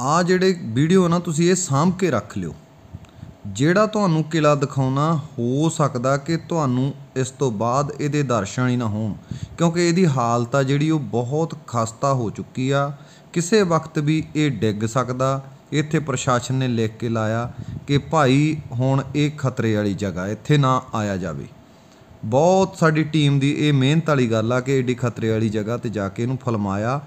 ਆ ਜਿਹੜੇ ਵੀਡੀਓ ਨਾ ਤੁਸੀਂ ਇਹ ਸਾਂਭ ਕੇ ਰੱਖ ਲਿਓ ਜਿਹੜਾ ਤੁਹਾਨੂੰ ਕਿਲਾ ਦਿਖਾਉਣਾ ਹੋ ਸਕਦਾ ਕਿ ਤੁਹਾਨੂੰ ਇਸ ਤੋਂ ਬਾਅਦ ਇਹਦੇ ਦਰਸ਼ਨ ਹੀ ਨਾ ਹੋਣ ਕਿਉਂਕਿ ਇਹਦੀ ਹਾਲਤ ਆ ਜਿਹੜੀ ਉਹ ਬਹੁਤ ਖਸਤਾ ਹੋ ਚੁੱਕੀ ਆ ਕਿਸੇ ਵਕਤ ਵੀ ਇਹ ਡਿੱਗ ਸਕਦਾ ਇੱਥੇ ਪ੍ਰਸ਼ਾਸਨ ਨੇ ਲਿਖ ਕੇ ਲਾਇਆ ਕਿ ਭਾਈ ਹੁਣ ਇਹ ਖਤਰੇ ਵਾਲੀ ਜਗ੍ਹਾ ਇੱਥੇ ਨਾ ਆਇਆ ਜਾਵੇ ਬਹੁਤ ਸਾਡੀ ਟੀਮ ਦੀ ਇਹ ਮਿਹਨਤ ਵਾਲੀ ਗੱਲ ਆ ਕਿ ਏਡੀ ਖਤਰੇ ਵਾਲੀ ਜਗ੍ਹਾ ਤੇ ਜਾ ਕੇ ਇਹਨੂੰ ਫਲਮਾਇਆ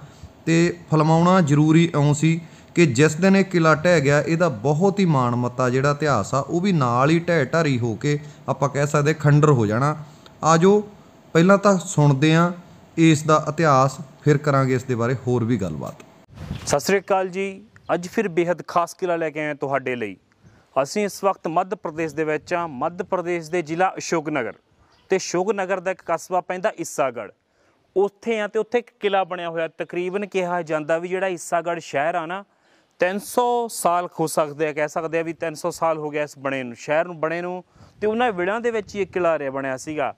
ਤੇ ਫਲਮਾਉਣਾ ਜ਼ਰੂਰੀ ਐਉਂ ਸੀ ਕਿ ਜਿਸ ਦਿਨ ਇਹ ਕਿਲਾ ਟਹਿ ਗਿਆ ਇਹਦਾ ਬਹੁਤ ਹੀ ਮਾਣ ਮੱਤਾ ਜਿਹੜਾ ਇਤਿਹਾਸ ਆ ਉਹ ਵੀ ਨਾਲ ਹੀ ਢਹਿ ਢਾਰੀ ਹੋ ਕੇ ਆਪਾਂ ਕਹਿ ਸਕਦੇ ਖੰਡਰ ਹੋ ਜਾਣਾ ਆਜੋ ਪਹਿਲਾਂ ਤਾਂ ਸੁਣਦੇ ਆ ਇਸ ਦਾ ਇਤਿਹਾਸ ਫਿਰ ਕਰਾਂਗੇ ਇਸ ਦੇ ਬਾਰੇ ਹੋਰ ਵੀ ਗੱਲਬਾਤ ਸਤਿ ਸ੍ਰੀ ਅਕਾਲ ਜੀ ਅੱਜ ਫਿਰ ਬੇहद ਖਾਸ ਕਿਲਾ ਲੈ ਕੇ ਆਏ ਤੁਹਾਡੇ ਲਈ ਅਸੀਂ ਇਸ ਵਕਤ ਮੱਧ ਪ੍ਰਦੇਸ਼ ਦੇ ਵਿੱਚ ਆ ਮੱਧ ਪ੍ਰਦੇਸ਼ ਦੇ ਜ਼ਿਲ੍ਹਾ ਅਸ਼ੋਕਨਗਰ ਤੇ ਨਗਰ ਦਾ ਇੱਕ ਕਸਬਾ ਪੈਂਦਾ ਇਸਾਗੜ ਉੱਥੇ ਆ ਤੇ ਉੱਥੇ ਇੱਕ ਕਿਲਾ ਬਣਿਆ ਹੋਇਆ ਤਕਰੀਬਨ ਕਿਹਾ ਜਾਂਦਾ ਵੀ ਜਿਹੜਾ ਇਸਾਗੜ ਸ਼ਹਿਰ ਆ ਨਾ 300 ਸਾਲ ਹੋ ਸਕਦੇ ਆ ਕਹਿ ਸਕਦੇ ਆ ਵੀ 300 ਸਾਲ ਹੋ ਗਿਆ ਇਸ ਬਣੇ ਨੂੰ ਸ਼ਹਿਰ ਨੂੰ ਬਣੇ ਨੂੰ ਤੇ ਉਹਨਾਂ ਵਿੜਾਂ ਦੇ ਵਿੱਚ ਹੀ ਇੱਕ ਕਿਲਾ ਰਿਆ ਬਣਿਆ ਸੀਗਾ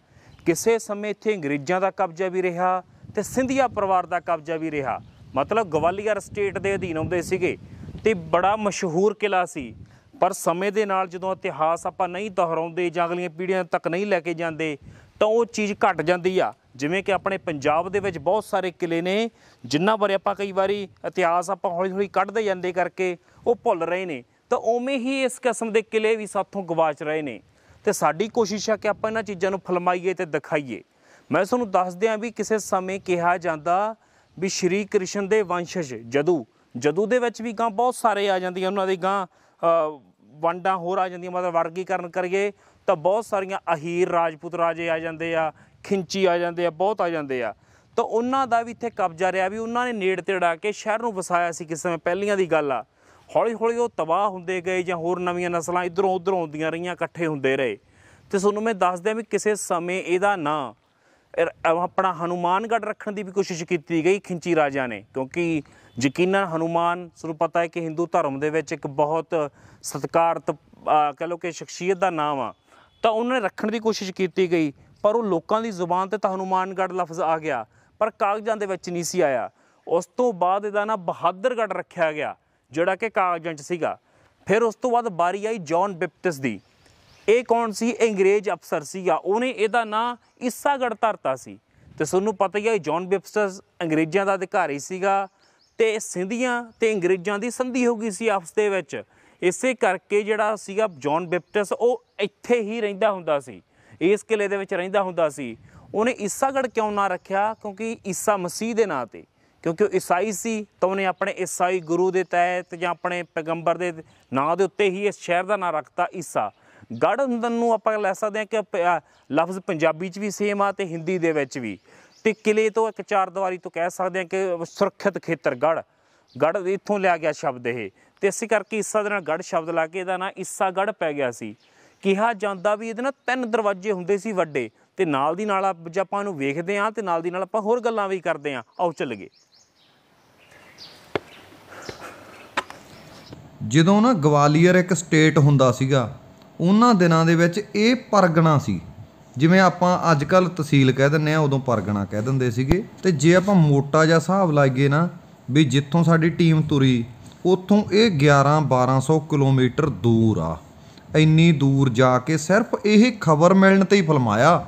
ਕਿਸੇ ਸਮੇਂ ਇੱਥੇ ਅੰਗਰੇਜ਼ਾਂ ਦਾ ਕਬਜ਼ਾ ਵੀ ਰਿਹਾ ਤੇ ਸਿੰਧੀਆ ਪਰਿਵਾਰ ਦਾ ਕਬਜ਼ਾ ਵੀ ਰਿਹਾ ਮਤਲਬ ਗਵਾਲੀਅਰ ਸਟੇਟ ਦੇ ਅਧੀਨ ਹੁੰਦੇ ਸੀਗੇ ਤੇ ਬੜਾ ਮਸ਼ਹੂਰ ਕਿਲਾ ਸੀ ਪਰ ਸਮੇਂ ਦੇ ਨਾਲ ਜਦੋਂ ਇਤਿਹਾਸ ਆਪਾਂ ਨਹੀਂ ਦੁਹਰਾਉਂਦੇ ਜਾਂ ਅਗਲੀਆਂ ਪੀੜ੍ਹੀਆਂ ਤੱਕ ਨਹੀਂ ਲੈ ਕੇ ਜਾਂਦੇ ਤਾਂ ਉਹ ਚੀਜ਼ ਘਟ ਜਾਂਦੀ ਆ ਜਿਵੇਂ ਕਿ ਆਪਣੇ ਪੰਜਾਬ ਦੇ ਵਿੱਚ ਬਹੁਤ ਸਾਰੇ ਕਿਲੇ ਨੇ ਜਿੰਨਾ ਬਾਰੇ ਆਪਾਂ ਕਈ ਵਾਰੀ ਇਤਿਹਾਸ ਆਪਾਂ ਹੌਲੀ ਹੌਲੀ ਕੱਢਦੇ ਜਾਂਦੇ ਕਰਕੇ ਉਹ ਭੁੱਲ ਰਹੇ ਨੇ ਤਾਂ ਉਵੇਂ ਹੀ ਇਸ ਕਿਸਮ ਦੇ ਕਿਲੇ ਵੀ ਸਾਥੋਂ ਗਵਾਚ ਰਹੇ ਨੇ ਤੇ ਸਾਡੀ ਕੋਸ਼ਿਸ਼ ਆ ਕਿ ਆਪਾਂ ਇਹਨਾਂ ਚੀਜ਼ਾਂ ਨੂੰ ਫਲਮਾਈਏ ਤੇ ਦਿਖਾਈਏ ਮੈਂ ਤੁਹਾਨੂੰ ਦੱਸ ਦਿਆਂ ਵੀ ਕਿਸੇ ਸਮੇਂ ਕਿਹਾ ਜਾਂਦਾ ਵੀ ਸ਼੍ਰੀ ਕ੍ਰਿਸ਼ਨ ਦੇ ਵੰਸ਼ਜ ਜਦੂ ਜਦੂ ਦੇ ਵਿੱਚ ਵੀ ਗਾਂ ਬਹੁਤ ਸਾਰੇ ਆ ਜਾਂਦੀਆਂ ਉਹਨਾਂ ਦੇ ਗਾਂ ਵੰਡਾਂ ਹੋਰ ਆ ਜਾਂਦੀਆਂ ਮਤਲਬ ਵਰਗੀਕਰਨ ਕਰੀਏ ਤਾਂ ਬਹੁਤ ਸਾਰੀਆਂ ਅਹੀਰ ਰਾਜਪੂਤ ਰਾਜੇ ਆ ਜਾਂਦੇ ਆ ਖਿੰਚੀ ਆ ਜਾਂਦੇ ਆ ਬਹੁਤ ਆ ਜਾਂਦੇ ਆ ਤਾਂ ਉਹਨਾਂ ਦਾ ਵੀ ਇੱਥੇ ਕਬਜ਼ਾ ਰਿਹਾ ਵੀ ਉਹਨਾਂ ਨੇ ਨੇੜ ਤੇ ਡਾ ਕੇ ਸ਼ਹਿਰ ਨੂੰ ਵਸਾਇਆ ਸੀ ਕਿਸੇ ਸਮੇਂ ਪਹਿਲੀਆਂ ਦੀ ਗੱਲ ਆ ਹੌਲੀ ਹੌਲੀ ਉਹ ਤਬਾਹ ਹੁੰਦੇ ਗਏ ਜਾਂ ਹੋਰ ਨਵੀਆਂ ਨਸਲਾਂ ਇਧਰੋਂ ਉਧਰੋਂ ਆਉਂਦੀਆਂ ਰਹੀਆਂ ਇਕੱਠੇ ਹੁੰਦੇ ਰਹੇ ਤੇ ਤੁਹਾਨੂੰ ਮੈਂ ਦੱਸ ਦਿਆਂ ਵੀ ਕਿਸੇ ਸਮੇਂ ਇਹਦਾ ਨਾਂ ਆਪਣਾ ਹਨੂਮਾਨਗੜ ਰੱਖਣ ਦੀ ਵੀ ਕੋਸ਼ਿਸ਼ ਕੀਤੀ ਗਈ ਖਿੰਚੀ ਰਾਜਾ ਨੇ ਕਿਉਂਕਿ ਯਕੀਨਨ ਹਨੂਮਾਨ ਤੁਹਾਨੂੰ ਪਤਾ ਹੈ ਕਿ ਹਿੰਦੂ ਧਰਮ ਦੇ ਵਿੱਚ ਇੱਕ ਬਹੁਤ ਸਤਕਾਰਤ ਕਹ ਲੋ ਕਿ ਸ਼ਖਸੀਅਤ ਦਾ ਨਾਮ ਆ ਤਾਂ ਉਹਨਾਂ ਨੇ ਰੱਖਣ ਦੀ ਕੋਸ਼ਿਸ਼ ਕੀਤੀ ਗਈ ਪਰ ਉਹ ਲੋਕਾਂ ਦੀ ਜ਼ੁਬਾਨ ਤੇ ਤਾਂ ਹਨੂਮਾਨਗੜ ਲਫ਼ਜ਼ ਆ ਗਿਆ ਪਰ ਕਾਗਜ਼ਾਂ ਦੇ ਵਿੱਚ ਨਹੀਂ ਸੀ ਆਇਆ ਉਸ ਤੋਂ ਬਾਅਦ ਇਹਦਾ ਨਾ ਬਹਾਦਰਗੜ ਰੱਖਿਆ ਗਿਆ ਜਿਹੜਾ ਕਿ ਕਾਗਜ਼ਾਂ 'ਚ ਸੀਗਾ ਫਿਰ ਉਸ ਤੋਂ ਬਾਅਦ ਬਾਰੀ ਆਈ ਜੌਨ ਬਿਪਟਸ ਦੀ ਇਹ ਕੌਣ ਸੀ ਅੰਗਰੇਜ਼ ਅਫਸਰ ਸੀਗਾ ਉਹਨੇ ਇਹਦਾ ਨਾਂ ਇਸਾਗੜ ਧਰਤਾ ਸੀ ਤੇ ਤੁਹਾਨੂੰ ਪਤਾ ਹੀ ਹੈ ਜੌਨ ਬਿਪਸਟਸ ਅੰਗਰੇਜ਼ਾਂ ਦਾ ਅਧਿਕਾਰੀ ਸੀਗਾ ਤੇ ਸਿੰਧੀਆਂ ਤੇ ਅੰਗਰੇਜ਼ਾਂ ਦੀ ਸੰਧੀ ਹੋ ਗਈ ਸੀ ਆਪਸ ਦੇ ਵਿੱਚ ਇਸੇ ਕਰਕੇ ਜਿਹੜਾ ਸੀਗਾ ਜੌਨ ਬਿਪਟਸ ਉਹ ਇੱਥੇ ਹੀ ਰਹਿੰਦਾ ਹੁੰਦਾ ਸੀ ਇਸ ਕਿਲੇ ਦੇ ਵਿੱਚ ਰਹਿੰਦਾ ਹੁੰਦਾ ਸੀ ਉਹਨੇ ਈਸਾਗੜ ਕਿਉਂ ਨਾ ਰੱਖਿਆ ਕਿਉਂਕਿ ਈਸਾ ਮਸੀਹ ਦੇ ਨਾਂ ਤੇ ਕਿਉਂਕਿ ਉਹ ਈਸਾਈ ਸੀ ਤਾਂ ਉਹਨੇ ਆਪਣੇ ਈਸਾਈ ਗੁਰੂ ਦੇ ਤਹਿਤ ਜਾਂ ਆਪਣੇ ਪੈਗੰਬਰ ਦੇ ਨਾਂ ਦੇ ਉੱਤੇ ਹੀ ਇਸ ਸ਼ਹਿਰ ਦਾ ਨਾਂ ਰੱਖਤਾ ਈਸਾ ਗੜਨਦਨ ਨੂੰ ਆਪਾਂ ਲੈ ਸਕਦੇ ਹਾਂ ਕਿ ਲਫ਼ਜ਼ ਪੰਜਾਬੀ 'ਚ ਵੀ ਸੇਮ ਆ ਤੇ ਹਿੰਦੀ ਦੇ ਵਿੱਚ ਵੀ ਤੇ ਕਿਲੇ ਤੋਂ ਇੱਕ ਚਾਰ ਦੀਵਾਰੀ ਤੋਂ ਕਹਿ ਸਕਦੇ ਹਾਂ ਕਿ ਸੁਰੱਖਿਅਤ ਖੇਤਰ ਗੜ ਗੜ ਇੱਥੋਂ ਲਿਆ ਗਿਆ ਸ਼ਬਦ ਇਹ ਤੇ ਇਸੇ ਕਰਕੇ ਇਸਾ ਦੇ ਨਾਲ ਗੜ ਸ਼ਬਦ ਲਾ ਕੇ ਇਹਦਾ ਨਾਂ ਇਸਾ ਗੜ ਪੈ ਗਿਆ ਸੀ ਕਿਹਾ ਜਾਂਦਾ ਵੀ ਇਹਦੇ ਨਾਲ ਤਿੰਨ ਦਰਵਾਜ਼ੇ ਹੁੰਦੇ ਸੀ ਵੱਡੇ ਤੇ ਨਾਲ ਦੀ ਨਾਲ ਜੇ ਆਪਾਂ ਨੂੰ ਵੇਖਦੇ ਆਂ ਤੇ ਨਾਲ ਦੀ ਨਾਲ ਆਪਾਂ ਹੋਰ ਗੱਲਾਂ ਵੀ ਕਰਦੇ ਆਂ ਆਓ ਚੱਲ ਗਏ ਜਦੋਂ ਨਾ ਗਵਾਲੀਅਰ ਇੱਕ ਸਟੇਟ ਹੁੰਦਾ ਸੀਗਾ ਉਹਨਾਂ ਦਿਨਾਂ ਦੇ ਵਿੱਚ ਇਹ ਪਰਗਣਾ ਸੀ ਜਿਵੇਂ ਆਪਾਂ ਅੱਜ ਕੱਲ ਤਹਿਸੀਲ ਕਹਿ ਦਿੰਨੇ ਆ ਉਦੋਂ ਪਰਗਣਾ ਕਹਿ ਦਿੰਦੇ ਸੀਗੇ ਤੇ ਜੇ ਆਪਾਂ ਮੋਟਾ ਜਿਹਾ ਹਿਸਾਬ ਲਾਈਏ ਨਾ ਵੀ ਜਿੱਥੋਂ ਸਾਡੀ ਟੀਮ ਤੁਰੀ ਉੱਥੋਂ ਇਹ 11 1200 ਕਿਲੋਮੀਟਰ ਦੂਰ ਆ ਇੰਨੀ ਦੂਰ ਜਾ ਕੇ ਸਿਰਫ ਇਹ ਖਬਰ ਮਿਲਣ ਤੇ ਹੀ ਫਲਮਾਇਆ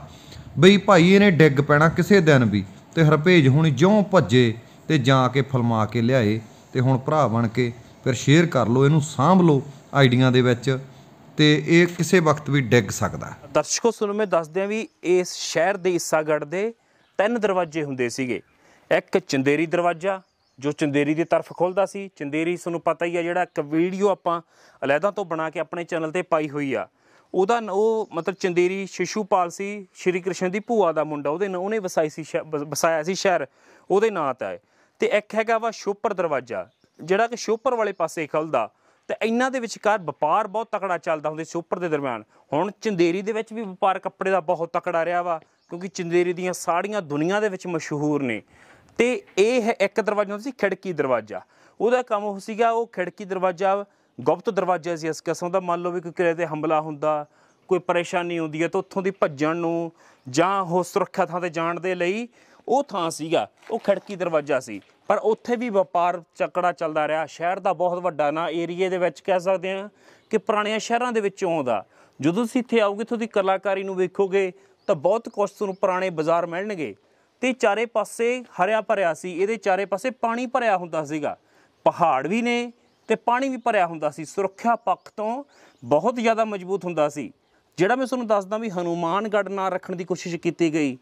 ਬਈ ਭਾਈ ਇਹਨੇ ਡਿੱਗ ਪੈਣਾ ਕਿਸੇ ਦਿਨ ਵੀ ਤੇ ਹਰਪੇਜ ਹੁਣ ਜਿਉਂ ਭੱਜੇ ਤੇ ਜਾ ਕੇ ਫਲਮਾ ਕੇ ਲਿਆਏ ਤੇ ਹੁਣ ਭਰਾ ਬਣ ਕੇ ਫਿਰ ਸ਼ੇਅਰ ਕਰ ਲਓ ਇਹਨੂੰ ਸਾਂਭ ਲਓ ਆਈਡੀਆਂ ਦੇ ਵਿੱਚ ਤੇ ਇਹ ਕਿਸੇ ਵਕਤ ਵੀ ਡਿੱਗ ਸਕਦਾ ਦਰਸ਼ਕੋ ਸੁਣੋ ਮੈਂ ਦੱਸਦਿਆਂ ਵੀ ਇਸ ਸ਼ਹਿਰ ਦੇ ਇਸਾਗੜ ਦੇ ਤਿੰਨ ਦਰਵਾਜ਼ੇ ਹੁੰਦੇ ਸੀਗੇ ਇੱਕ ਚੰਦੇਰੀ ਦਰਵਾਜ਼ਾ ਜੋ ਚੰਦੇਰੀ ਦੀ ਤਰਫ ਖੁੱਲਦਾ ਸੀ ਚੰਦੇਰੀ ਤੁਹਾਨੂੰ ਪਤਾ ਹੀ ਆ ਜਿਹੜਾ ਇੱਕ ਵੀਡੀਓ ਆਪਾਂ ਅਲੈਦਾ ਤੋਂ ਬਣਾ ਕੇ ਆਪਣੇ ਚੈਨਲ ਤੇ ਪਾਈ ਹੋਈ ਆ ਉਹਦਾ ਉਹ ਮਤਲਬ ਚੰਦੇਰੀ ਸ਼ਿਸ਼ੂਪਾਲ ਸੀ ਸ਼੍ਰੀ ਕ੍ਰਿਸ਼ਨ ਦੀ ਭੂਆ ਦਾ ਮੁੰਡਾ ਉਹਦੇ ਉਹਨੇ ਵਸਾਈ ਸੀ ਵਸਾਇਆ ਸੀ ਸ਼ਹਿਰ ਉਹਦੇ ਨਾਂ ਤੇ ਤੇ ਇੱਕ ਹੈਗਾ ਵਾ ਸ਼ੋਪਰ ਦਰਵਾਜ਼ਾ ਜਿਹੜਾ ਕਿ ਸ਼ੋਪਰ ਵਾਲੇ ਪਾਸੇ ਖੁੱਲਦਾ ਤੇ ਇਹਨਾਂ ਦੇ ਵਿਚਕਾਰ ਵਪਾਰ ਬਹੁਤ ਤਕੜਾ ਚੱਲਦਾ ਹੁੰਦਾ ਸ਼ੋਪਰ ਦੇ ਦਰਮਿਆਨ ਹੁਣ ਚੰਦੇਰੀ ਦੇ ਵਿੱਚ ਵੀ ਵਪਾਰ ਕੱਪੜੇ ਦਾ ਬਹੁਤ ਤਕੜਾ ਰਿਹਾ ਵਾ ਕਿਉਂਕਿ ਚੰਦੇਰੀ ਦੀਆਂ ਸਾੜੀਆਂ ਦੁਨੀਆ ਦੇ ਵਿੱਚ ਮਸ਼ਹੂਰ ਨੇ ਤੇ ਇਹ ਹੈ ਇੱਕ ਦਰਵਾਜ਼ਾ ਹੁੰਦਾ ਸੀ ਖਿੜਕੀ ਦਰਵਾਜ਼ਾ ਉਹਦਾ ਕੰਮ ਉਹ ਸੀਗਾ ਉਹ ਖਿੜਕੀ ਦਰਵਾਜ਼ਾ ਗੁਪਤ ਦਰਵਾਜ਼ਾ ਸੀ ਇਸ ਕਿਸਮ ਦਾ ਮੰਨ ਲਓ ਵੀ ਕੋਈ ਕਿਰੇ ਤੇ ਹਮਲਾ ਹੁੰਦਾ ਕੋਈ ਪਰੇਸ਼ਾਨੀ ਹੁੰਦੀ ਹੈ ਤਾਂ ਉੱਥੋਂ ਦੀ ਭੱਜਣ ਨੂੰ ਜਾਂ ਹੋ ਸੁਰੱਖਿਆ ਥਾਂ ਤੇ ਜਾਣ ਦੇ ਲਈ ਉਹ ਥਾਂ ਸੀਗਾ ਉਹ ਖਿੜਕੀ ਦਰਵਾਜ਼ਾ ਸੀ ਪਰ ਉੱਥੇ ਵੀ ਵਪਾਰ ਚੱਕੜਾ ਚੱਲਦਾ ਰਿਹਾ ਸ਼ਹਿਰ ਦਾ ਬਹੁਤ ਵੱਡਾ ਨਾ ਏਰੀਏ ਦੇ ਵਿੱਚ ਕਹਿ ਸਕਦੇ ਆ ਕਿ ਪੁਰਾਣੀਆਂ ਸ਼ਹਿਰਾਂ ਦੇ ਵਿੱਚੋਂ ਆਉਂਦਾ ਜਦੋਂ ਤੁਸੀਂ ਇੱਥੇ ਆਓਗੇ ਤੁਹਾਡੀ ਕਲਾਕਾਰੀ ਨੂੰ ਵੇਖੋਗੇ ਤਾਂ ਬਹੁਤ ਕੁਝ ਤੁਹਾਨੂੰ ਪੁਰਾਣੇ ਬਾਜ਼ਾਰ ਮਿਲਣਗੇ ਤੇ ਚਾਰੇ ਪਾਸੇ ਹਰਿਆ ਭਰਿਆ ਸੀ ਇਹਦੇ ਚਾਰੇ ਪਾਸੇ ਪਾਣੀ ਭਰਿਆ ਹੁੰਦਾ ਸੀਗਾ ਪਹਾੜ ਵੀ ਨੇ ਤੇ ਪਾਣੀ ਵੀ ਭਰਿਆ ਹੁੰਦਾ ਸੀ ਸੁਰੱਖਿਆ ਪੱਖ ਤੋਂ ਬਹੁਤ ਜ਼ਿਆਦਾ ਮਜ਼ਬੂਤ ਹੁੰਦਾ ਸੀ ਜਿਹੜਾ ਮੈਂ ਤੁਹਾਨੂੰ ਦੱਸਦਾ ਵੀ ਹਨੂਮਾਨਗੜ੍ਹ ਨਾਂ ਰੱਖਣ ਦੀ ਕੋਸ਼ਿਸ਼ ਕੀਤੀ ਗਈ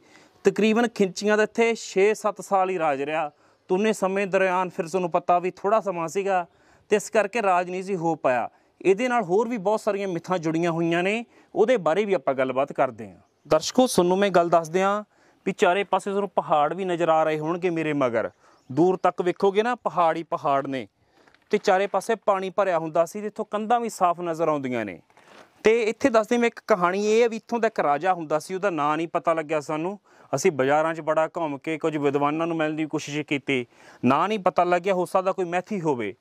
ਤਕਰੀਬਨ ਖਿੰਚੀਆਂ ਦਾ ਇੱਥੇ 6-7 ਸਾਲ ਹੀ ਰਾਜ ਰਿਹਾ ਤੁਨੇ ਸਮੇਂ ਦਰਿਆਨ ਫਿਰ ਤੁਹਾਨੂੰ ਪਤਾ ਵੀ ਥੋੜਾ ਸਮਾਂ ਸੀਗਾ ਤੇ ਇਸ ਕਰਕੇ ਰਾਜ ਨਹੀਂ ਸੀ ਹੋ ਪਾਇਆ ਇਹਦੇ ਨਾਲ ਹੋਰ ਵੀ ਬਹੁਤ ਸਾਰੀਆਂ ਮਿੱਥਾਂ ਜੁੜੀਆਂ ਹੋਈਆਂ ਨੇ ਉਹਦੇ ਬਾਰੇ ਵੀ ਆਪਾਂ ਗੱਲਬਾਤ ਕਰਦੇ ਹਾਂ ਦਰਸ਼ਕੋ ਤੁਹਾਨੂੰ ਮੈਂ ਗੱਲ ਦੱਸਦੇ ਹਾਂ ਵੀ ਚਾਰੇ ਪਾਸੇ ਤੁਹਾਨੂੰ ਪਹਾੜ ਵੀ ਨਜ਼ਰ ਆ ਰਹੇ ਹੋਣਗੇ ਮੇਰੇ ਮਗਰ ਦੂਰ ਤੱਕ ਵੇਖੋਗੇ ਨਾ ਪਹਾੜ ਹੀ ਪਹਾੜ ਨੇ ਤੇ ਚਾਰੇ ਪਾਸੇ ਪਾਣੀ ਭਰਿਆ ਹੁੰਦਾ ਸੀ ਤੇ ਇੱਥੋਂ ਕੰਧਾਂ ਵੀ ਸਾਫ਼ ਨਜ਼ਰ ਆਉਂਦੀਆਂ ਨੇ ਤੇ ਇੱਥੇ ਦੱਸਦੇ ਮੈਂ ਇੱਕ ਕਹਾਣੀ ਇਹ ਹੈ ਵੀ ਇੱਥੋਂ ਦਾ ਇੱਕ ਰਾਜਾ ਹੁੰਦਾ ਸੀ ਉਹਦਾ ਨਾਂ ਨਹੀਂ ਪਤਾ ਲੱਗਿਆ ਸਾਨੂੰ ਅਸੀਂ ਬਾਜ਼ਾਰਾਂ 'ਚ ਬੜਾ ਘੁੰਮ ਕੇ ਕੁਝ ਵਿਦਵਾਨਾਂ ਨੂੰ ਮਿਲਣ ਦੀ ਕੋਸ਼ਿਸ਼ ਕੀਤੀ ਨਾਂ ਨਹੀਂ ਪਤਾ ਲੱਗਿਆ ਹੋ ਸਕਦਾ ਕੋਈ ਮੈਥੀ ਹੋਵੇ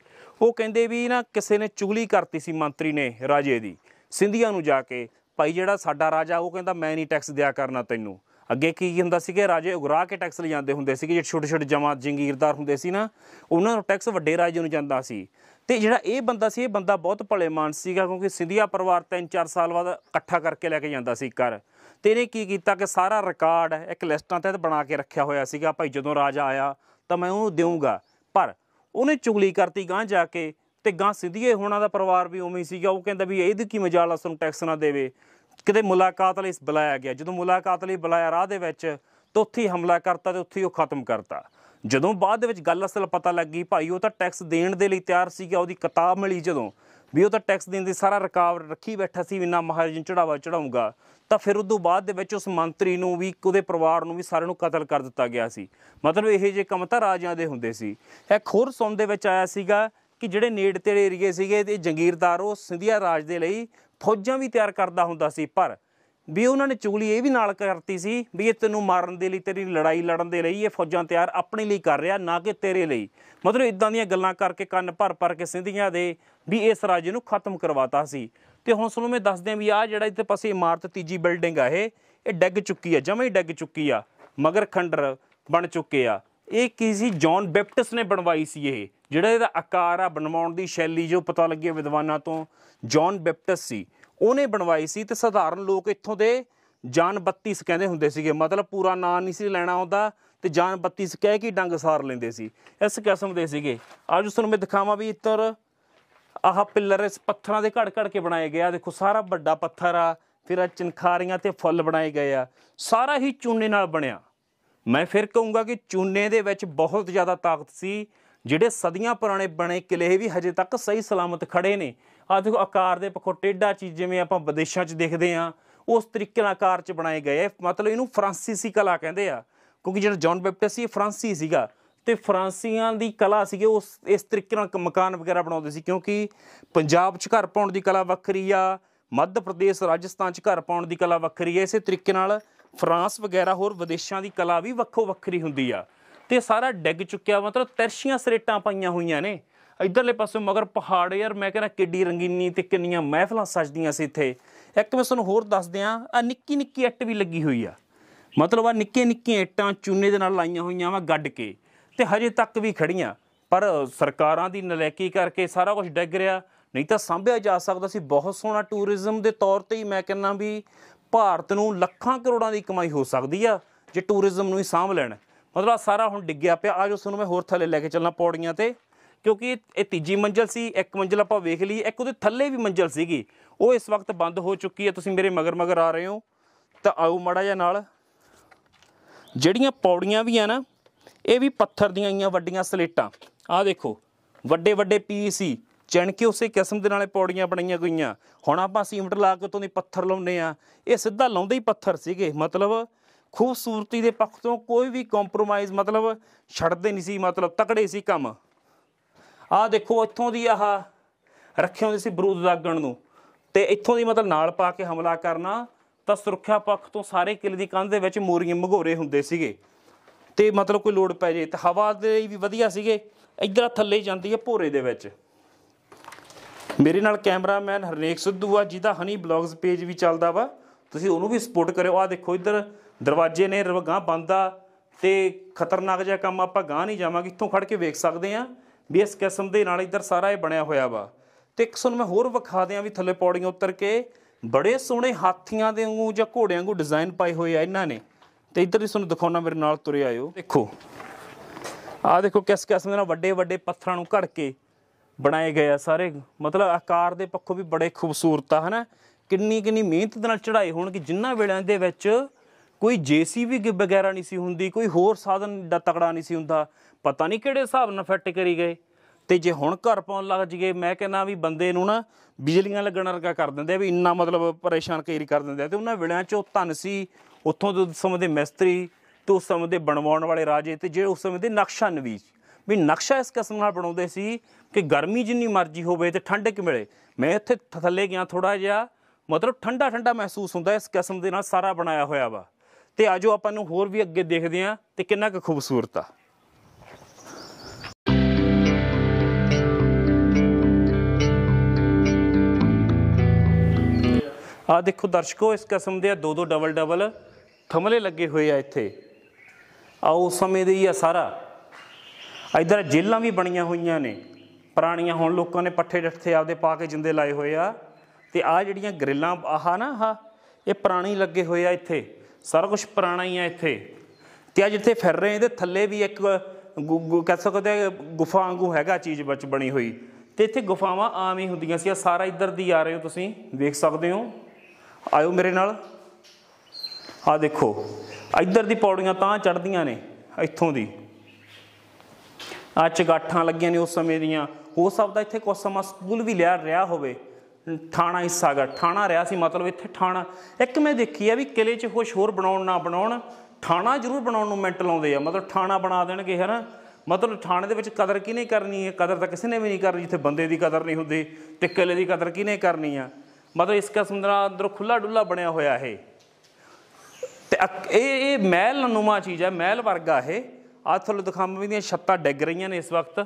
ਉਹ ਕਹਿੰਦੇ ਵੀ ਨਾ ਕਿਸੇ ਨੇ ਚੁਗਲੀ ਕਰਤੀ ਸੀ ਮੰਤਰੀ ਨੇ ਰਾਜੇ ਦੀ ਸਿੰਧੀਆਂ ਨੂੰ ਜਾ ਕੇ ਭਾਈ ਜਿਹੜਾ ਸਾਡਾ ਰਾਜਾ ਉਹ ਕਹਿੰਦਾ ਮੈਂ ਨਹੀਂ ਟੈਕਸ ਦਿਆ ਕਰਨਾ ਤੈਨੂੰ ਅੱਗੇ ਕੀ ਕੀ ਹੁੰਦਾ ਸੀ ਕਿ ਰਾਜੇ ਉਗਰਾ ਕੇ ਟੈਕਸ ਲੈ ਜਾਂਦੇ ਹੁੰਦੇ ਸੀ ਕਿ ਜਿਹੜੇ ਛੋਟੇ ਛੋਟੇ ਜਮਾ ਜ਼ਿੰਗੀਰਦਾਰ ਹੁੰਦੇ ਸੀ ਨਾ ਉਹਨਾਂ ਨੂੰ ਟੈਕਸ ਵੱਡੇ ਰਾਜੇ ਨੂੰ ਜਾਂਦਾ ਸੀ ਤੇ ਜਿਹੜਾ ਇਹ ਬੰਦਾ ਸੀ ਇਹ ਬੰਦਾ ਬਹੁਤ ਭਲੇ ਮਾਨ ਸੀਗਾ ਕਿਉਂਕਿ ਸਿੰਧੀਆ ਪਰਿਵਾਰ 3-4 ਸਾਲ ਬਾਅਦ ਇਕੱਠਾ ਕਰਕੇ ਲੈ ਕੇ ਜਾਂਦਾ ਸੀ ਕਰ ਤੇ ਇਹਨੇ ਕੀ ਕੀਤਾ ਕਿ ਸਾਰਾ ਰਿਕਾਰਡ ਇੱਕ ਲਿਸਟਾਂ ਤੇ ਬਣਾ ਕੇ ਰੱਖਿਆ ਹੋਇਆ ਸੀਗਾ ਭਾਈ ਜਦੋਂ ਰਾਜਾ ਆਇਆ ਤਾਂ ਮੈਂ ਉਹਨੂੰ ਦੇਵਾਂਗਾ ਪਰ ਉਹਨੇ ਚੁਗਲੀ ਕਰਤੀ ਗਾਂ ਜਾ ਕੇ ਤੇ ਗਾਂ ਸਿੰਧੀਏ ਹੋਣਾ ਦਾ ਪਰਿਵਾਰ ਵੀ ਉਵੇਂ ਸੀਗਾ ਉਹ ਕਹਿੰਦਾ ਵੀ ਇਹਦੀ ਕੀ ਮਜਾਲ ਅਸਨ ਟੈਕਸ ਨਾ ਦੇਵੇ ਕਿਤੇ ਮੁਲਾਕਾਤ ਲਈ ਬੁਲਾਇਆ ਗਿਆ ਜਦੋਂ ਮੁਲਾਕਾਤ ਲਈ ਬੁਲਾਇਆ ਰਾਹ ਦੇ ਵਿੱਚ ਤੇ ਉੱਥੇ ਹੀ ਹਮਲਾ ਕਰਤਾ ਤੇ ਉੱਥੇ ਹੀ ਉਹ ਖਤਮ ਕਰਤਾ ਜਦੋਂ ਬਾਅਦ ਦੇ ਵਿੱਚ ਗੱਲ ਅਸਲ ਪਤਾ ਲੱਗੀ ਭਾਈ ਉਹ ਤਾਂ ਟੈਕਸ ਦੇਣ ਦੇ ਲਈ ਤਿਆਰ ਸੀਗਾ ਉਹਦੀ ਕਿਤਾਬ ਮਿਲੀ ਜਦੋਂ ਵੀ ਉਹ ਤਾਂ ਟੈਕਸ ਦੇਣ ਦੀ ਸਾਰਾ ਰਕਾਵਟ ਰੱਖੀ ਬੈਠਾ ਸੀ ਵੀ ਨਾ ਮਹਾਜਨ ਚੜਾਵਾ ਚੜਾਉਂਗਾ ਤਾਂ ਫਿਰ ਉਦੋਂ ਬਾਅਦ ਦੇ ਵਿੱਚ ਉਸ ਮੰਤਰੀ ਨੂੰ ਵੀ ਉਹਦੇ ਪਰਿਵਾਰ ਨੂੰ ਵੀ ਸਾਰਿਆਂ ਨੂੰ ਕਤਲ ਕਰ ਦਿੱਤਾ ਗਿਆ ਸੀ ਮਤਲਬ ਇਹ ਜੇ ਕੰਮ ਤਾਂ ਰਾਜਿਆਂ ਦੇ ਹੁੰਦੇ ਸੀ ਇਹ ਖੋਰ ਸੁਣ ਦੇ ਵਿੱਚ ਆਇਆ ਸੀਗਾ ਕਿ ਜਿਹੜੇ ਨੇੜ ਤੇੜੇ ਏਰੀਏ ਸੀਗੇ ਤੇ ਜੰਗੀਰਦਾਰ ਉਹ ਸਿੰਧੀਆ ਰਾਜ ਦੇ ਲਈ ਫੌਜਾਂ ਵੀ ਤਿਆਰ ਕਰਦਾ ਹੁੰਦਾ ਸੀ ਪਰ ਵੀ ਉਹਨਾਂ ਨੇ ਚੁਗਲੀ ਇਹ ਵੀ ਨਾਲ ਕਰਤੀ ਸੀ ਵੀ ਇਹ ਤੈਨੂੰ ਮਾਰਨ ਦੇ ਲਈ ਤੇਰੀ ਲੜਾਈ ਲੜਨ ਦੇ ਲਈ ਇਹ ਫੌਜਾਂ ਤਿਆਰ ਆਪਣੇ ਲਈ ਕਰ ਰਿਹਾ ਨਾ ਕਿ ਤੇਰੇ ਲਈ ਮਤਲਬ ਇਦਾਂ ਦੀਆਂ ਗੱਲਾਂ ਕਰਕੇ ਕੰਨ ਭਰ ਭਰ ਕੇ ਸਿੰਧੀਆਂ ਦੇ ਵੀ ਇਸ ਰਾਜੇ ਨੂੰ ਖਤਮ ਕਰਵਾਤਾ ਸੀ ਤੇ ਹੁਣ ਸੁਣੋ ਮੈਂ ਦੱਸਦੇ ਆ ਵੀ ਆ ਜਿਹੜਾ ਇੱਥੇ ਪਾਸੇ ਇਮਾਰਤ ਤੀਜੀ ਬਿਲਡਿੰਗ ਆ ਇਹ ਇਹ ਡੱਗ ਚੁੱਕੀ ਆ ਜਮਾਂ ਹੀ ਡਿੱਗ ਚੁੱਕੀ ਆ ਮਗਰ ਖੰਡਰ ਬਣ ਚੁੱਕੇ ਆ ਇਹ ਕੀ ਸੀ ਜੌਨ ਬੈਪਟਿਸ ਨੇ ਬਣਵਾਈ ਸੀ ਇਹ ਜਿਹੜਾ ਇਹਦਾ ਆਕਾਰ ਆ ਬਣਵਾਉਣ ਦੀ ਸ਼ੈਲੀ ਜੋ ਪਤਾ ਲੱਗਿਆ ਵਿਦਵਾਨਾਂ ਤੋਂ ਜੌਨ ਬੈਪਟਿਸ ਸੀ ਉਹਨੇ ਬਣਵਾਈ ਸੀ ਤੇ ਸਧਾਰਨ ਲੋਕ ਇੱਥੋਂ ਦੇ ਜਾਨ 32 ਕਹਿੰਦੇ ਹੁੰਦੇ ਸੀਗੇ ਮਤਲਬ ਪੂਰਾ ਨਾਂ ਨਹੀਂ ਸੀ ਲੈਣਾ ਆਉਂਦਾ ਤੇ ਜਾਨ 32 ਕਹਿ ਕੇ ਡੰਗ ਸਾਰ ਲੈਂਦੇ ਸੀ ਇਸ ਕਿਸਮ ਦੇ ਸੀਗੇ ਅੱਜ ਉਸ ਨੂੰ ਮੈਂ ਦਿਖਾਵਾਂ ਵੀ ਇੱਤਰ ਆਹ ਪਿੱਲਰ ਇਸ ਪੱਥਰਾਂ ਦੇ ਘੜ ਘੜ ਕੇ ਬਣਾਏ ਗਏ ਆ ਦੇਖੋ ਸਾਰਾ ਵੱਡਾ ਪੱਥਰ ਆ ਫਿਰ ਆ ਚਨਖਾਰੀਆਂ ਤੇ ਫੁੱਲ ਬਣਾਏ ਗਏ ਆ ਸਾਰਾ ਹੀ ਚੂਨੇ ਨਾਲ ਬਣਿਆ ਮੈਂ ਫਿਰ ਕਹੂੰਗਾ ਕਿ ਚੂਨੇ ਦੇ ਵਿੱਚ ਬਹੁਤ ਜ਼ਿਆਦਾ ਤਾਕਤ ਸੀ ਜਿਹੜੇ ਸਦੀਆਂ ਪੁਰਾਣੇ ਬਣੇ ਕਿਲੇ ਵੀ ਹਜੇ ਤੱਕ ਸਹੀ ਸਲਾਮਤ ਖੜੇ ਨੇ ਆ ਦੇਖੋ ਆਕਾਰ ਦੇ ਪੱਖੋਂ ਟੇਡਾ ਚੀਜ਼ ਜਿਵੇਂ ਆਪਾਂ ਵਿਦੇਸ਼ਾਂ 'ਚ ਦੇਖਦੇ ਆ ਉਸ ਤਰੀਕੇ ਨਾਲ ਆਕਾਰ 'ਚ ਬਣਾਏ ਗਏ ਮਤਲਬ ਇਹਨੂੰ ਫਰਾਂਸੀਸੀ ਕਲਾ ਕਹਿੰਦੇ ਆ ਕਿਉਂਕਿ ਜਿਹੜਾ ਜੌਨ ਬੈਪਟਿਸ ਸੀ ਫਰਾਂਸੀ ਸੀਗਾ ਤੇ ਫਰਾਂਸੀਆਂ ਦੀ ਕਲਾ ਸੀਗੇ ਉਸ ਇਸ ਤਰੀਕੇ ਨਾਲ ਮਕਾਨ ਵਗੈਰਾ ਬਣਾਉਂਦੇ ਸੀ ਕਿਉਂਕਿ ਪੰਜਾਬ 'ਚ ਘਰ ਪਾਉਣ ਦੀ ਕਲਾ ਵੱਖਰੀ ਆ ਮੱਧ ਪ੍ਰਦੇਸ਼ ਰਾਜਸਥਾਨ 'ਚ ਘਰ ਪਾਉਣ ਦੀ ਕਲਾ ਵੱਖਰੀ ਆ ਇਸੇ ਤਰੀਕੇ ਨਾਲ ਫਰਾਂਸ ਵਗੈਰਾ ਹੋਰ ਵਿਦੇਸ਼ਾਂ ਦੀ ਕਲਾ ਵੀ ਵੱਖੋ ਵੱਖਰੀ ਹੁੰਦੀ ਆ ਤੇ ਸਾਰਾ ਡਿੱਗ ਚੁੱਕਿਆ ਮਤਲਬ ਤਰਸ਼ੀਆਂ ਸਰੇਟਾਂ ਪਾਈਆਂ ਹੋਈਆਂ ਨੇ ਇਧਰਲੇ ਪਾਸੇ ਮਗਰ ਪਹਾੜ ਯਾਰ ਮੈਂ ਕਹਿੰਦਾ ਕਿੱਡੀ ਰੰਗੀਨੀ ਤੇ ਕਿੰਨੀਆਂ ਮਹਿਫਲਾਂ ਸਜਦੀਆਂ ਸੀ ਇੱਥੇ ਇੱਕ ਮੈਂ ਤੁਹਾਨੂੰ ਹੋਰ ਦੱਸ ਦਿਆਂ ਆ ਨਿੱਕੀ ਨਿੱਕੀ ਇੱਟ ਵੀ ਲੱਗੀ ਹੋਈ ਆ ਮਤਲਬ ਆ ਨਿੱਕੇ ਨਿੱਕੇ ਇੱਟਾਂ ਚੂਨੇ ਦੇ ਨਾਲ ਲਾਈਆਂ ਹੋਈਆਂ ਵਾ ਗੱਡ ਕੇ ਤੇ ਹਜੇ ਤੱਕ ਵੀ ਖੜੀਆਂ ਪਰ ਸਰਕਾਰਾਂ ਦੀ ਨਲੇਕੀ ਕਰਕੇ ਸਾਰਾ ਕੁਝ ਡਿੱਗ ਰਿਹਾ ਨਹੀਂ ਤਾਂ ਸੰਭਿਆ ਜਾ ਸਕਦਾ ਸੀ ਬਹੁਤ ਸੋਹਣਾ ਟੂਰਿਜ਼ਮ ਦੇ ਤੌਰ ਤੇ ਹੀ ਮੈਂ ਕਹਿੰਨਾ ਵੀ ਭਾਰਤ ਨੂੰ ਲੱਖਾਂ ਕਰੋੜਾਂ ਦੀ ਕਮਾਈ ਹੋ ਸਕਦੀ ਆ ਜੇ ਟੂਰਿਜ਼ਮ ਨੂੰ ਹੀ ਸਾਂਭ ਲੈਣ ਮਤਲਬ ਆ ਸਾਰਾ ਹੁਣ ਡਿੱਗਿਆ ਪਿਆ ਆ ਜੋ ਤੁਹਾਨੂੰ ਮੈਂ ਹੋਰ ਥੱਲੇ ਲੈ ਕੇ ਚੱਲਣਾ ਪੌੜੀਆਂ ਤੇ ਕਿਉਂਕਿ ਇਹ ਤੀਜੀ ਮੰਜ਼ਲ ਸੀ ਇੱਕ ਮੰਜ਼ਲ ਆਪਾਂ ਵੇਖ ਲਈ ਇੱਕ ਉਹਦੇ ਥੱਲੇ ਵੀ ਮੰਜ਼ਲ ਸੀਗੀ ਉਹ ਇਸ ਵਕਤ ਬੰਦ ਹੋ ਚੁੱਕੀ ਹੈ ਤੁਸੀਂ ਮੇਰੇ ਮਗਰ ਮਗਰ ਆ ਰਹੇ ਹੋ ਤਾਂ ਆਓ ਮੜਾ ਜਾਂ ਨਾਲ ਜਿਹੜੀਆਂ ਪੌੜੀਆਂ ਵੀ ਆ ਨਾ ਇਹ ਵੀ ਪੱਥਰ ਦੀਆਂ ਆਈਆਂ ਵੱਡੀਆਂ ਸਲੇਟਾਂ ਆਹ ਦੇਖੋ ਵੱਡੇ ਵੱਡੇ ਪੀਸੀ ਚਣ ਕੇ ਉਸੇ ਕਿਸਮ ਦੇ ਨਾਲੇ ਪੌੜੀਆਂ ਬਣਾਈਆਂ ਗਈਆਂ ਹੁਣ ਆਪਾਂ ਸੀਮਟ ਲਾ ਕੇ ਉਤੋਂ ਦੀ ਪੱਥਰ ਲਾਉਨੇ ਆ ਇਹ ਸਿੱਧਾ ਲਾਉਂਦੇ ਹੀ ਪੱਥਰ ਸੀਗੇ ਮਤਲਬ ਖੂਬਸੂਰਤੀ ਦੇ ਪੱਖ ਤੋਂ ਕੋਈ ਵੀ ਕੰਪਰੋਮਾਈਜ਼ ਮਤਲਬ ਛੱਡਦੇ ਨਹੀਂ ਸੀ ਮਤਲਬ ਤਕੜੇ ਸੀ ਕੰਮ ਆਹ ਦੇਖੋ ਇੱਥੋਂ ਦੀ ਆਹ ਰੱਖੇ ਹੁੰਦੇ ਸੀ ਬਰੂਦ ਦਾਗਣ ਨੂੰ ਤੇ ਇੱਥੋਂ ਦੀ ਮਤਲਬ ਨਾਲ ਪਾ ਕੇ ਹਮਲਾ ਕਰਨਾ ਤਾਂ ਸੁਰੱਖਿਆ ਪੱਖ ਤੋਂ ਸਾਰੇ ਕਿਲੇ ਦੀ ਕੰਧ ਦੇ ਵਿੱਚ ਮੋਰੀਆਂ ਮਘੋਰੇ ਹੁੰਦੇ ਸੀਗੇ ਤੇ ਮਤਲਬ ਕੋਈ ਲੋੜ ਪੈ ਜੇ ਤੇ ਹਵਾ ਦੇ ਵੀ ਵਧੀਆ ਸੀਗੇ ਇਧਰ ਥੱਲੇ ਜਾਂਦੀ ਹੈ ਭੋਰੇ ਦੇ ਵਿੱਚ ਮੇਰੇ ਨਾਲ ਕੈਮਰਾਮੈਨ ਹਰਨੇਕ ਸਿੱਧੂ ਆ ਜਿਹਦਾ ਹਨੀ ਬਲੌਗਸ ਪੇਜ ਵੀ ਚੱਲਦਾ ਵਾ ਤੁਸੀਂ ਉਹਨੂੰ ਵੀ ਸਪੋਰਟ ਕਰਿਓ ਆ ਦੇਖੋ ਇੱਧਰ ਦਰਵਾਜ਼ੇ ਨੇ ਬੰਦ ਬੰਦਾ ਤੇ ਖਤਰਨਾਕ ਜਿਹਾ ਕੰਮ ਆਪਾਂ ਗਾਂ ਨਹੀਂ ਜਾਵਾਂਗੇ ਇੱਥੋਂ ਖੜ ਕੇ ਵੇਖ ਸਕਦੇ ਆ ਵੀ ਇਸ ਕਿਸਮ ਦੇ ਨਾਲ ਇੱਧਰ ਸਾਰਾ ਇਹ ਬਣਿਆ ਹੋਇਆ ਵਾ ਤੇ ਇੱਕ ਸੁਣ ਮੈਂ ਹੋਰ ਵਿਖਾ ਦਿਆਂ ਵੀ ਥੱਲੇ ਪੌੜੀਆਂ ਉੱਤਰ ਕੇ ਬੜੇ ਸੋਹਣੇ ਹਾਥੀਆਂ ਦੇ ਵਾਂਗੂ ਜਾਂ ਘੋੜਿਆਂ ਵਾਂਗੂ ਡਿਜ਼ਾਈਨ ਪਾਏ ਹੋਏ ਆ ਇਹਨਾਂ ਨੇ ਤੇ ਇੱਧਰ ਹੀ ਤੁਹਾਨੂੰ ਦਿਖਾਉਣਾ ਮੇਰੇ ਨਾਲ ਤੁਰੇ ਆਇਓ ਦੇਖੋ ਆ ਦੇਖੋ ਕਿਸ ਕਿਸਮ ਦੇ ਨਾਲ ਵੱਡੇ ਵੱਡੇ ਪੱਥਰਾਂ ਨੂੰ ਘੜ ਕੇ ਬਣਾਏ ਗਏ ਆ ਸਾਰੇ ਮਤਲਬ ਆਕਾਰ ਦੇ ਪੱਖੋਂ ਵੀ ਬੜੇ ਖੂਬਸੂਰਤ ਆ ਹਨਾ ਕਿੰਨੀ ਕਿੰਨੀ ਮਿਹਨਤ ਦੇ ਨਾਲ ਚੜਾਈ ਹੋਣ ਕਿ ਜਿੰਨਾ ਵੇਲਿਆਂ ਦੇ ਵਿੱਚ ਕੋਈ ਜੀਸੀਬੀ ਵਗੈਰਾ ਨਹੀਂ ਸੀ ਹੁੰਦੀ ਕੋਈ ਹੋਰ ਸਾਧਨ ਦਾ ਤਕੜਾ ਨਹੀਂ ਸੀ ਹੁੰਦਾ ਪਤਾ ਨਹੀਂ ਕਿਹੜੇ ਹਿਸਾਬ ਨਾਲ ਫਿੱਟ ਕਰੀ ਗਏ ਤੇ ਜੇ ਹੁਣ ਘਰ ਪਾਉਣ ਲੱਗ ਜਗੇ ਮੈਂ ਕਹਿੰਦਾ ਵੀ ਬੰਦੇ ਨੂੰ ਨਾ ਬਿਜਲੀਆਂ ਲੱਗਣ ਵਰਗਾ ਕਰ ਦਿੰਦੇ ਆ ਵੀ ਇੰਨਾ ਮਤਲਬ ਪਰੇਸ਼ਾਨ ਕਰੀ ਕਰ ਦਿੰਦੇ ਆ ਤੇ ਉਹਨਾਂ ਵੇਲਿਆਂ 'ਚ ਉਹ ਧਨ ਸੀ ਉੱਥੋਂ ਦੇ ਸਮੇਂ ਦੇ ਮਿਸਤਰੀ ਤੇ ਉਸ ਸਮੇਂ ਦੇ ਬਣਵਾਉਣ ਵਾਲੇ ਰਾਜੇ ਤੇ ਜਿਹੜੇ ਉਸ ਸਮੇਂ ਦੇ ਨਕਸ਼ਾ ਨਵੀਜ ਵੀ ਨਕਸ਼ਾ ਇਸ ਕਿਸਮ ਨਾਲ ਬਣਾਉਂਦੇ ਸੀ ਕਿ ਗਰਮੀ ਜਿੰਨੀ ਮਰਜ਼ੀ ਹੋਵੇ ਤੇ ਠੰਡਕ ਕਿ ਮਿਲੇ ਮੈਂ ਇੱਥੇ ਥੱਲੇ ਗਿਆ ਥੋੜਾ ਜਿਹਾ ਮਤਲਬ ਠੰਡਾ ਠੰਡਾ ਮਹਿਸੂਸ ਹੁੰਦਾ ਇਸ ਕਿਸਮ ਦੇ ਨਾਲ ਸਾਰਾ ਬਣਾਇਆ ਹੋਇਆ ਵਾ ਤੇ ਆਜੋ ਆਪਾਂ ਨੂੰ ਹੋਰ ਵੀ ਅੱਗੇ ਦੇਖਦੇ ਆ ਤੇ ਕਿੰਨਾ ਕੁ ਖੂਬਸੂਰਤ ਆ ਆ ਦੇਖੋ ਦਰਸ਼ਕੋ ਇਸ ਕਿਸਮ ਦੇ ਆ ਦੋ ਦੋ ਡਬਲ ਡਬਲ ਥਮਲੇ ਲੱਗੇ ਹੋਏ ਆ ਇੱਥੇ ਆ ਉਸ ਸਮੇਂ ਦੇ ਹੀ ਆ ਸਾਰਾ ਇਧਰ ਜੇਲਾਂ ਵੀ ਬਣੀਆਂ ਹੋਈਆਂ ਨੇ ਪੁਰਾਣੀਆਂ ਹੁਣ ਲੋਕਾਂ ਨੇ ਪੱਠੇ ਡੱਠੇ ਆਪਦੇ ਪਾ ਕੇ ਜਿੰਦੇ ਲਾਏ ਹੋਏ ਆ ਤੇ ਆ ਜਿਹੜੀਆਂ ਗ੍ਰਿਲਾਂ ਆਹ ਨਾ ਆ ਇਹ ਪੁਰਾਣੀ ਲੱਗੇ ਹੋਏ ਆ ਇੱਥੇ ਸਾਰਾ ਕੁਝ ਪੁਰਾਣਾ ਹੀ ਆ ਇੱਥੇ ਤੇ ਆ ਜਿੱਥੇ ਫਿਰ ਰਹੇ ਇਹਦੇ ਥੱਲੇ ਵੀ ਇੱਕ ਕਹਿ ਸਕਦੇ ਗੁਫਾ ਵਾਂਗੂ ਹੈਗਾ ਚੀਜ਼ ਵਿੱਚ ਬਣੀ ਹੋਈ ਤੇ ਇੱਥੇ ਗੁਫਾਵਾਂ ਆਮ ਹੀ ਹੁੰਦੀਆਂ ਸੀ ਆ ਸਾਰਾ ਇੱਧਰ ਦੀ ਆ ਰਹੇ ਹੋ ਤੁਸੀਂ ਦੇਖ ਸਕਦੇ ਹੋ ਆਇਓ ਮੇਰੇ ਨਾਲ ਆ ਦੇਖੋ ਇੱਧਰ ਦੀ ਪੌੜੀਆਂ ਤਾਂ ਚੜਦੀਆਂ ਨੇ ਇੱਥੋਂ ਦੀ ਆ ਚਗਾਠਾਂ ਲੱਗੀਆਂ ਨੇ ਉਸ ਸਮੇਂ ਦੀਆਂ ਹੋ ਸਕਦਾ ਇੱਥੇ ਕੋਈ ਸਮਾਂ ਸਕੂਲ ਵੀ ਲਿਆ ਰਿਹਾ ਹੋਵੇ ਥਾਣਾ ਹਿੱਸਾ ਗਾ ਥਾਣਾ ਰਿਹਾ ਸੀ ਮਤਲਬ ਇੱਥੇ ਥਾਣਾ ਇੱਕ ਮੈਂ ਦੇਖੀ ਆ ਵੀ ਕਿਲੇ 'ਚ ਕੁਝ ਹੋਰ ਬਣਾਉਣ ਨਾ ਬਣਾਉਣ ਥਾਣਾ ਜ਼ਰੂਰ ਬਣਾਉਣ ਨੂੰ ਮੈਂਟ ਲਾਉਂਦੇ ਆ ਮਤਲਬ ਥਾਣਾ ਬਣਾ ਦੇਣਗੇ ਹਨਾ ਮਤਲਬ ਥਾਣੇ ਦੇ ਵਿੱਚ ਕਦਰ ਕਿਹਨੇ ਕਰਨੀ ਹੈ ਕਦਰ ਤਾਂ ਕਿਸੇ ਨੇ ਵੀ ਨਹੀਂ ਕਰਨੀ ਜਿੱਥੇ ਬੰਦੇ ਦੀ ਕਦਰ ਨਹੀਂ ਹੁੰਦੀ ਤੇ ਕਿਲੇ ਦੀ ਕਦਰ ਕਿਹਨੇ ਕਰਨੀ ਆ ਮਤਲਬ ਇਸ ਕਿਸਮ ਦਾ ਅੰਦਰ ਖੁੱਲਾ ਡੁੱਲਾ ਬਣਿਆ ਹੋਇਆ ਹੈ ਤੇ ਇਹ ਇਹ ਮਹਿਲ ਨੁਮਾ ਚੀਜ਼ ਹੈ ਮਹਿਲ ਵਰਗਾ ਹੈ ਆਹ ਤੁਹਾਨੂੰ ਵੀ ਦੀਆਂ ਛੱਤਾਂ ਡਿੱਗ ਰਹੀਆਂ ਨੇ ਇਸ ਵਕਤ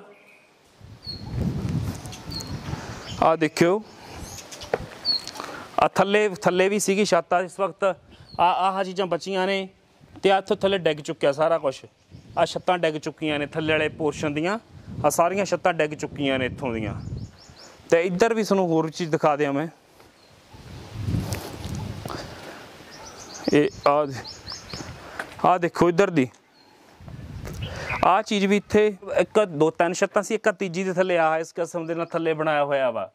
ਆਹ ਦੇਖਿਓ ਆ ਥੱਲੇ ਥੱਲੇ ਵੀ ਸੀਗੀ ਛੱਤ ਆ ਇਸ ਵਕਤ ਆ ਆਹ ਚੀਜ਼ਾਂ ਬਚੀਆਂ ਨੇ ਤੇ ਆ ਇੱਥੋਂ ਥੱਲੇ ਡਿੱਗ ਚੁੱਕਿਆ ਸਾਰਾ ਕੁਝ ਆ ਛੱਤਾਂ ਡਿੱਗ ਚੁੱਕੀਆਂ ਨੇ ਥੱਲੇ ਵਾਲੇ ਪੋਰਸ਼ਨ ਦੀਆਂ ਆ ਸਾਰੀਆਂ ਛੱਤਾਂ ਡਿੱਗ ਚੁੱਕੀਆਂ ਨੇ ਇੱਥੋਂ ਦੀਆਂ ਤੇ ਇੱਧਰ ਵੀ ਤੁਹਾਨੂੰ ਹੋਰ ਚੀਜ਼ ਦਿਖਾ ਦਿਆਂ ਮੈਂ ਇਹ ਆ ਆ ਦੇਖੋ ਇੱਧਰ ਦੀ ਆ ਚੀਜ਼ ਵੀ ਇੱਥੇ ਇੱਕ ਦੋ ਤਿੰਨ ਛੱਤਾਂ ਸੀ ਇੱਕ ਤੀਜੀ ਦੇ ਥੱਲੇ ਆ ਇਸ ਕਿਸਮ ਦੇ ਨਾਲ ਥੱਲੇ ਬਣਾਇਆ ਹੋਇਆ ਵਾ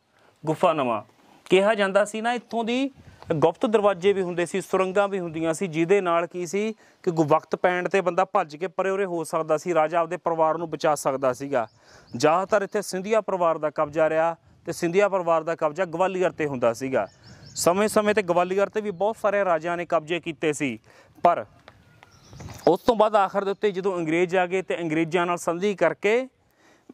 ਗੁਫਾ ਨਵਾਂ ਕਿਹਾ ਜਾਂਦਾ ਸੀ ਨਾ ਇੱਥੋਂ ਦੀ ਗੁਪਤ ਦਰਵਾਜ਼ੇ ਵੀ ਹੁੰਦੇ ਸੀ ਸੁਰੰਗਾਂ ਵੀ ਹੁੰਦੀਆਂ ਸੀ ਜਿਹਦੇ ਨਾਲ ਕੀ ਸੀ ਕਿ ਵਕਤ ਪੈਣ ਤੇ ਬੰਦਾ ਭੱਜ ਕੇ ਪਰੇ ਉਰੇ ਹੋ ਸਕਦਾ ਸੀ ਰਾਜਾ ਆਪਦੇ ਪਰਿਵਾਰ ਨੂੰ ਬਚਾ ਸਕਦਾ ਸੀਗਾ ਜ਼ਿਆਦਾਤਰ ਇੱਥੇ ਸਿੰਧੀਆ ਪਰਿਵਾਰ ਦਾ ਕਬਜ਼ਾ ਰਿਹਾ ਤੇ ਸਿੰਧੀਆ ਪਰਿਵਾਰ ਦਾ ਕਬਜ਼ਾ ਗਵਾਲੀਅਰ ਤੇ ਹੁੰਦਾ ਸੀਗਾ ਸਮੇਂ-ਸਮੇਂ ਤੇ ਗਵਾਲੀਅਰ ਤੇ ਵੀ ਬਹੁਤ ਸਾਰੇ ਰਾਜਿਆਂ ਨੇ ਕਬਜ਼ੇ ਕੀਤੇ ਸੀ ਪਰ ਉਸ ਤੋਂ ਬਾਅਦ ਆਖਰ ਦੇ ਉੱਤੇ ਜਦੋਂ ਅੰਗਰੇਜ਼ ਆ ਗਏ ਤੇ ਅੰਗਰੇਜ਼ਾਂ ਨਾਲ ਸੰਧੀ ਕਰਕੇ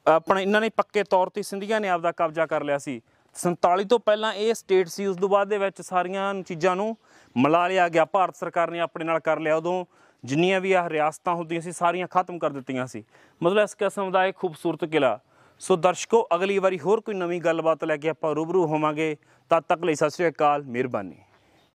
ਆਪਣੇ ਇਹਨਾਂ ਨੇ ਪੱਕੇ ਤੌਰ ਤੇ ਸਿੰਧੀਆਂ ਨੇ ਆਪਦਾ ਕਬਜ਼ਾ ਕਰ ਲਿਆ ਸੀ 47 ਤੋਂ ਪਹਿਲਾਂ ਇਹ ਸਟੇਟ ਸੀ ਉਸ ਤੋਂ ਬਾਅਦ ਦੇ ਵਿੱਚ ਸਾਰੀਆਂ ਚੀਜ਼ਾਂ ਨੂੰ ਮਿਲਾ ਲਿਆ ਗਿਆ ਭਾਰਤ ਸਰਕਾਰ ਨੇ ਆਪਣੇ ਨਾਲ ਕਰ ਲਿਆ ਉਦੋਂ ਜਿੰਨੀਆਂ ਵੀ ਆ ਰਿਆਸਤਾਂ ਹੁੰਦੀਆਂ ਸੀ ਸਾਰੀਆਂ ਖਤਮ ਕਰ ਦਿੱਤੀਆਂ ਸੀ ਮਤਲਬ ਇਸ ਕਿਸਮ ਦਾ ਇੱਕ ਖੂਬਸੂਰਤ ਕਿਲਾ ਸੋ ਦਰਸ਼ਕੋ ਅਗਲੀ ਵਾਰੀ ਹੋਰ ਕੋਈ ਨਵੀਂ ਗੱਲਬਾਤ ਲੈ ਕੇ ਆਪਾਂ ਰੂਬਰੂ ਹੋਵਾਂਗੇ ਤਦ ਤੱਕ ਲਈ ਸਤਿ ਸ਼੍ਰੀ ਅਕਾਲ ਮਿਹਰਬਾਨੀ